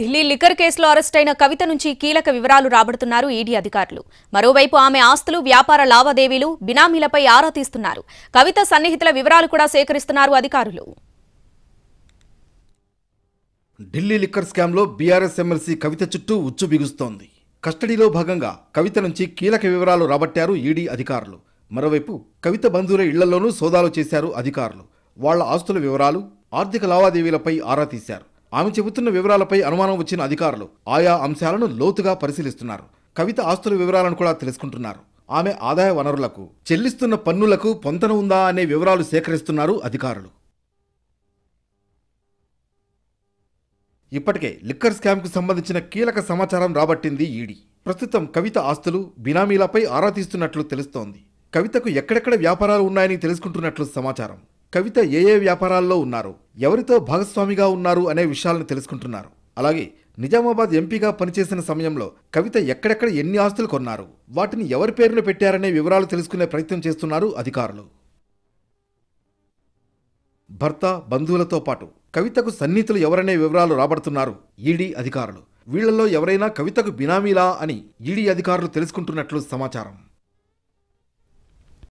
Delhi liquor కేసులో arrest అయిన కవిత నుంచి కీలక వివరాలు రాబడుతున్నారు ఈడీ అధికారులు మరోవైపు ఆమె ఆస్తులు వ్యాపార లావాదేవీలు బినామీలపై ఆరా తీస్తున్నారు కవిత సన్నిహితుల వివరాలు కూడా సేకరిస్తున్నారు అధికారులు ఢిల్లీ లిక్కర్ స్కామ్లో బీఆర్ఎస్ ఎమ్మెల్సీ కవిత చుట్టూ ఉచ్చు బిగుస్తోంది కస్టడీలో భాగంగా కవిత నుంచి కీలక వివరాలు రాబట్టారు ఈడీ అధికారులు మరోవైపు కవిత బంధువుల ఇళ్లలోనూ సోదాలు చేశారు అధికారులు వాళ్ల ఆస్తుల వివరాలు ఆర్థిక లావాదేవీలపై ఆరా తీశారు ఆమె చెబుతున్న వివరాలపై అనుమానం వచ్చిన అధికారులు ఆయా అంశాలను లోతుగా పరిశీలిస్తున్నారు కవిత ఆస్తుల వివరాలను కూడా తెలుసుకుంటున్నారు ఆమె ఆదాయ వనరులకు చెల్లిస్తున్న పన్నులకు పొంతన ఉందా అనే వివరాలు సేకరిస్తున్నారు అధికారులు ఇప్పటికే లిక్కర్ స్కామ్కు సంబంధించిన కీలక సమాచారం రాబట్టింది ఈడీ ప్రస్తుతం కవిత ఆస్తులు బినామీలపై ఆరా తీస్తున్నట్లు తెలుస్తోంది కవితకు ఎక్కడెక్కడ వ్యాపారాలు ఉన్నాయని తెలుసుకుంటున్నట్లు సమాచారం కవిత ఏ ఏ వ్యాపారాల్లో ఉన్నారు ఎవరితో భాగస్వామిగా ఉన్నారు అనే విషయాలను తెలుసుకుంటున్నారు అలాగే నిజామాబాద్ ఎంపీగా పనిచేసిన సమయంలో కవిత ఎక్కడెక్కడ ఎన్ని ఆస్తులు కొన్నారు వాటిని ఎవరి పేరున పెట్టారనే వివరాలు తెలుసుకునే ప్రయత్నం చేస్తున్నారు అధికారులు భర్త బంధువులతో పాటు కవితకు సన్నిహితులు ఎవరనే వివరాలు రాబడుతున్నారు ఈడీ అధికారులు వీళ్లలో ఎవరైనా కవితకు బినామీలా అని ఈడీ అధికారులు తెలుసుకుంటున్నట్లు సమాచారం